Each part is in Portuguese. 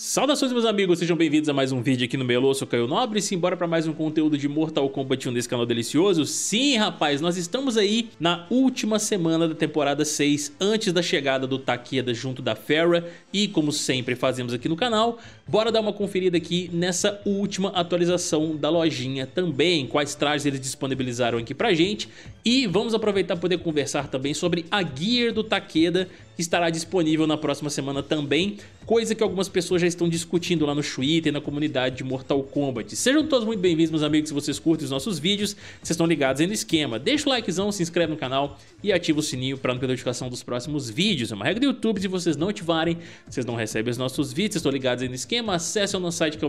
Saudações meus amigos, sejam bem-vindos a mais um vídeo aqui no Melô, sou Caio Nobre e simbora para mais um conteúdo de Mortal Kombat 1 desse canal delicioso. Sim, rapaz, nós estamos aí na última semana da temporada 6, antes da chegada do Takeda junto da Fera e como sempre fazemos aqui no canal, bora dar uma conferida aqui nessa última atualização da lojinha também, quais trajes eles disponibilizaram aqui pra gente e vamos aproveitar para poder conversar também sobre a gear do Takeda que estará disponível na próxima semana também, coisa que algumas pessoas já estão discutindo lá no Twitter, na comunidade de Mortal Kombat. Sejam todos muito bem-vindos, meus amigos, se vocês curtem os nossos vídeos, vocês estão ligados aí no esquema. Deixa o likezão, se inscreve no canal e ativa o sininho para não perder a notificação dos próximos vídeos. É uma regra do YouTube, se vocês não ativarem, vocês não recebem os nossos vídeos, vocês estão ligados aí no esquema. Acessem o nosso site que é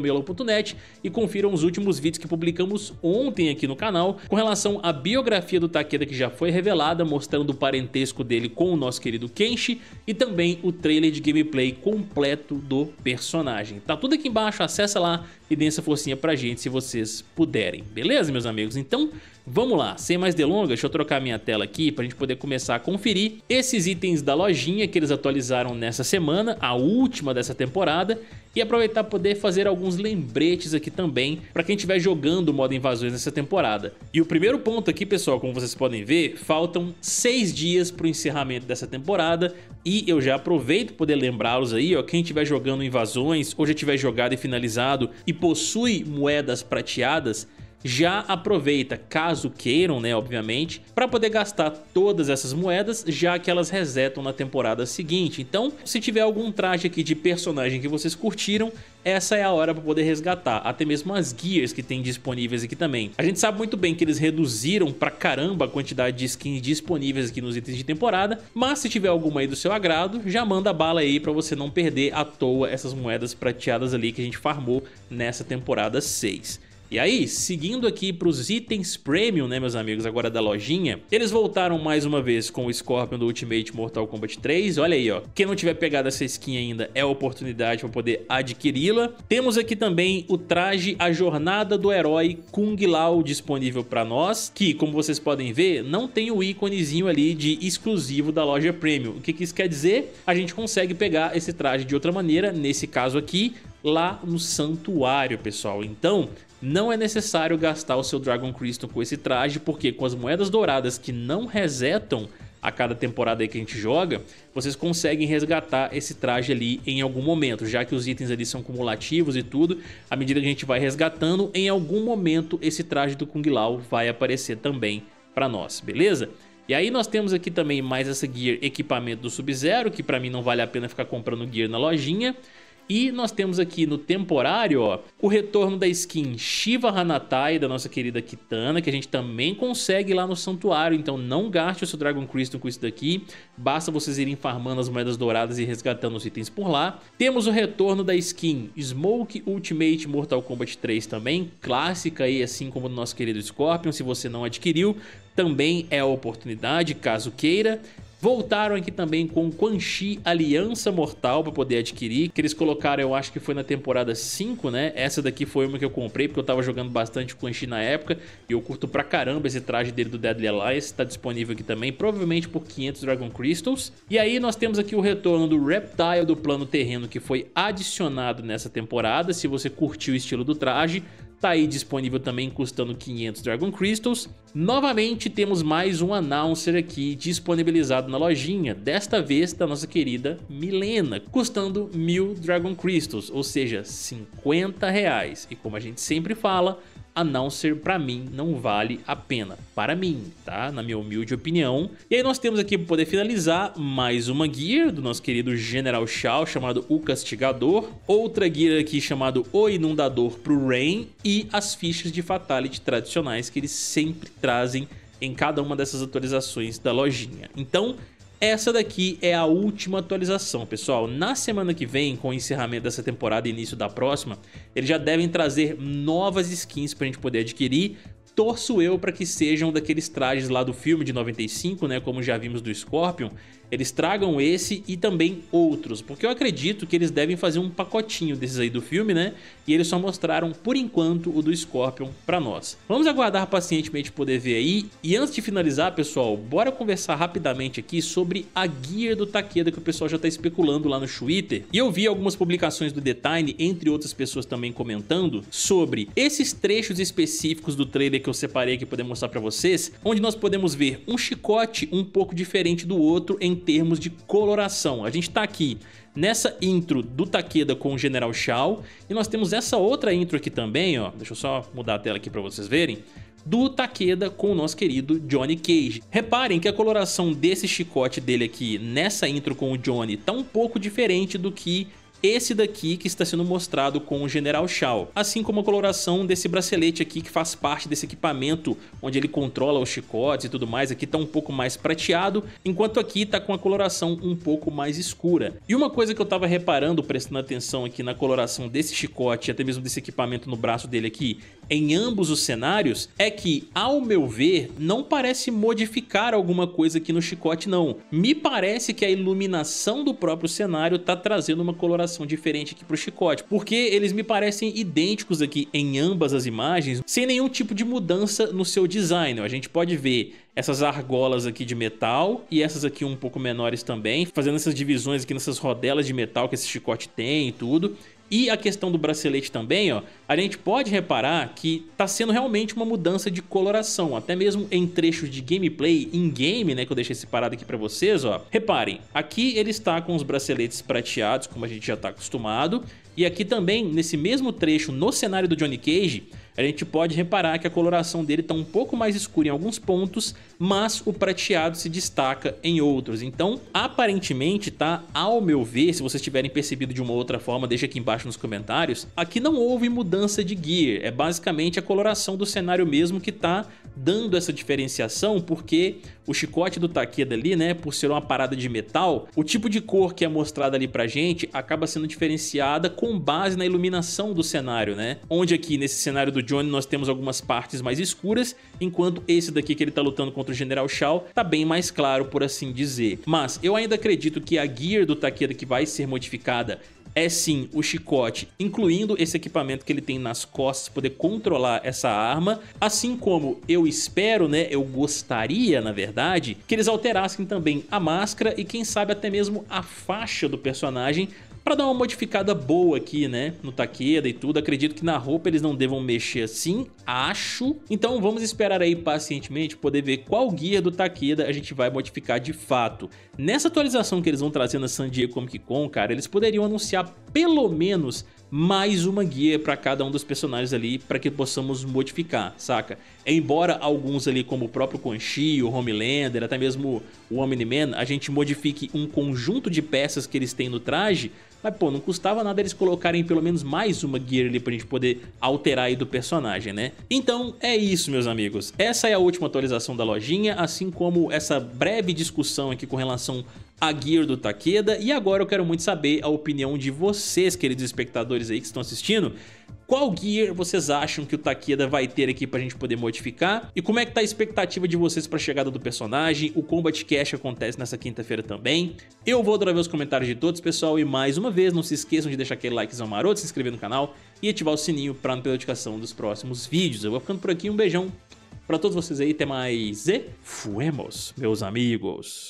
e confiram os últimos vídeos que publicamos ontem aqui no canal com relação à biografia do Takeda que já foi revelada, mostrando o parentesco dele com o nosso querido Kenshi e também o trailer de gameplay completo do personagem personagem. Tá tudo aqui embaixo, acessa lá e dê essa forcinha pra gente se vocês puderem. Beleza, meus amigos? Então, Vamos lá, sem mais delongas, deixa eu trocar minha tela aqui para a gente poder começar a conferir esses itens da lojinha que eles atualizaram nessa semana, a última dessa temporada, e aproveitar para poder fazer alguns lembretes aqui também para quem estiver jogando o modo invasões nessa temporada. E o primeiro ponto aqui, pessoal, como vocês podem ver, faltam seis dias para o encerramento dessa temporada e eu já aproveito poder lembrá-los aí, ó, quem estiver jogando invasões ou já tiver jogado e finalizado e possui moedas prateadas, já aproveita, caso queiram, né, obviamente, para poder gastar todas essas moedas, já que elas resetam na temporada seguinte. Então, se tiver algum traje aqui de personagem que vocês curtiram, essa é a hora para poder resgatar, até mesmo as gears que tem disponíveis aqui também. A gente sabe muito bem que eles reduziram pra caramba a quantidade de skins disponíveis aqui nos itens de temporada, mas se tiver alguma aí do seu agrado, já manda bala aí para você não perder à toa essas moedas prateadas ali que a gente farmou nessa temporada 6. E aí, seguindo aqui para os itens premium, né, meus amigos, agora da lojinha, eles voltaram mais uma vez com o Scorpion do Ultimate Mortal Kombat 3. Olha aí, ó. Quem não tiver pegado essa skin ainda é a oportunidade para poder adquiri-la. Temos aqui também o traje A Jornada do Herói Kung Lao disponível para nós, que, como vocês podem ver, não tem o íconezinho ali de exclusivo da loja premium. O que, que isso quer dizer? A gente consegue pegar esse traje de outra maneira, nesse caso aqui, lá no santuário, pessoal. Então, não é necessário gastar o seu Dragon Crystal com esse traje, porque com as moedas douradas que não resetam a cada temporada que a gente joga, vocês conseguem resgatar esse traje ali em algum momento, já que os itens ali são cumulativos e tudo, à medida que a gente vai resgatando, em algum momento esse traje do Kung Lao vai aparecer também para nós, beleza? E aí nós temos aqui também mais essa gear equipamento do Sub-Zero, que para mim não vale a pena ficar comprando gear na lojinha. E nós temos aqui no temporário, ó, o retorno da skin Shiva Hanatai, da nossa querida Kitana, que a gente também consegue lá no santuário. Então não gaste o seu Dragon Crystal com isso daqui. Basta vocês irem farmando as moedas douradas e resgatando os itens por lá. Temos o retorno da skin Smoke Ultimate Mortal Kombat 3 também, clássica aí, assim como do nosso querido Scorpion. Se você não adquiriu, também é a oportunidade, caso queira. Voltaram aqui também com Quan Chi Aliança Mortal para poder adquirir, que eles colocaram, eu acho que foi na temporada 5, né? Essa daqui foi uma que eu comprei porque eu tava jogando bastante Quan Chi na época e eu curto pra caramba esse traje dele do Deadly Alliance, tá disponível aqui também, provavelmente por 500 Dragon Crystals. E aí nós temos aqui o retorno do Reptile do plano terreno que foi adicionado nessa temporada, se você curtiu o estilo do traje, Tá aí disponível também custando 500 Dragon Crystals. Novamente temos mais um announcer aqui disponibilizado na lojinha, desta vez da nossa querida Milena, custando 1000 Dragon Crystals, ou seja, 50 reais. E como a gente sempre fala, a não ser para mim não vale a pena. Para mim, tá? Na minha humilde opinião. E aí nós temos aqui para poder finalizar mais uma gear do nosso querido General Shao chamado O Castigador, outra gear aqui chamado O Inundador pro Rain e as fichas de fatality tradicionais que eles sempre trazem em cada uma dessas atualizações da lojinha. Então, essa daqui é a última atualização, pessoal. Na semana que vem, com o encerramento dessa temporada e início da próxima, eles já devem trazer novas skins pra gente poder adquirir, torço eu para que sejam daqueles trajes lá do filme de 95, né, como já vimos do Scorpion, eles tragam esse e também outros, porque eu acredito que eles devem fazer um pacotinho desses aí do filme, né? E eles só mostraram por enquanto o do Scorpion para nós. Vamos aguardar pacientemente poder ver aí. E antes de finalizar, pessoal, bora conversar rapidamente aqui sobre a guia do Takeda que o pessoal já tá especulando lá no Twitter. E eu vi algumas publicações do Detine, entre outras pessoas também comentando sobre esses trechos específicos do trailer que eu separei aqui poder mostrar para vocês, onde nós podemos ver um chicote um pouco diferente do outro em termos de coloração. A gente está aqui nessa intro do Takeda com o General Shao e nós temos essa outra intro aqui também, ó. Deixa eu só mudar a tela aqui para vocês verem do Takeda com o nosso querido Johnny Cage. Reparem que a coloração desse chicote dele aqui nessa intro com o Johnny tá um pouco diferente do que esse daqui que está sendo mostrado com o General Shao, assim como a coloração desse bracelete aqui que faz parte desse equipamento onde ele controla os chicotes e tudo mais, aqui está um pouco mais prateado, enquanto aqui está com a coloração um pouco mais escura. E uma coisa que eu estava reparando, prestando atenção aqui na coloração desse chicote, até mesmo desse equipamento no braço dele aqui, em ambos os cenários é que, ao meu ver, não parece modificar alguma coisa aqui no chicote não. Me parece que a iluminação do próprio cenário tá trazendo uma coloração diferente aqui pro chicote, porque eles me parecem idênticos aqui em ambas as imagens, sem nenhum tipo de mudança no seu design. A gente pode ver essas argolas aqui de metal e essas aqui um pouco menores também, fazendo essas divisões aqui nessas rodelas de metal que esse chicote tem e tudo. E a questão do bracelete também, ó, a gente pode reparar que tá sendo realmente uma mudança de coloração, até mesmo em trechos de gameplay em game, né, que eu deixei separado aqui para vocês, ó. Reparem, aqui ele está com os braceletes prateados, como a gente já tá acostumado, e aqui também, nesse mesmo trecho, no cenário do Johnny Cage, a gente pode reparar que a coloração dele está um pouco mais escura em alguns pontos, mas o prateado se destaca em outros. Então, aparentemente, tá? Ao meu ver, se vocês tiverem percebido de uma outra forma, deixa aqui embaixo nos comentários. Aqui não houve mudança de gear, é basicamente a coloração do cenário mesmo que tá dando essa diferenciação, porque o chicote do Takeda ali, né, por ser uma parada de metal, o tipo de cor que é mostrada ali pra gente acaba sendo diferenciada com base na iluminação do cenário, né? Onde aqui nesse cenário do Johnny nós temos algumas partes mais escuras, enquanto esse daqui que ele tá lutando contra o General Shao tá bem mais claro, por assim dizer. Mas eu ainda acredito que a gear do Takeda que vai ser modificada é sim o chicote, incluindo esse equipamento que ele tem nas costas, poder controlar essa arma, assim como eu espero, né, eu gostaria na verdade, que eles alterassem também a máscara e quem sabe até mesmo a faixa do personagem para dar uma modificada boa aqui, né? No Takeda e tudo. Acredito que na roupa eles não devam mexer assim, acho. Então vamos esperar aí pacientemente poder ver qual guia do Takeda a gente vai modificar de fato. Nessa atualização que eles vão trazer na San Diego Comic Con, cara, eles poderiam anunciar pelo menos mais uma guia para cada um dos personagens ali para que possamos modificar, saca? Embora alguns ali como o próprio Conchi, o Homelander, até mesmo o Omni-Man, a gente modifique um conjunto de peças que eles têm no traje, mas pô, não custava nada eles colocarem pelo menos mais uma gear ali pra gente poder alterar aí do personagem, né? Então é isso, meus amigos. Essa é a última atualização da lojinha, assim como essa breve discussão aqui com relação a gear do Takeda e agora eu quero muito saber a opinião de vocês, queridos espectadores aí que estão assistindo. Qual gear vocês acham que o Takeda vai ter aqui pra gente poder modificar? E como é que tá a expectativa de vocês pra chegada do personagem? O Combat Cash acontece nessa quinta-feira também. Eu vou adorar ver os comentários de todos, pessoal. E mais uma vez, não se esqueçam de deixar aquele likezão maroto, se inscrever no canal e ativar o sininho pra não perder a notificação dos próximos vídeos. Eu vou ficando por aqui, um beijão pra todos vocês aí. Até mais e fuemos, meus amigos.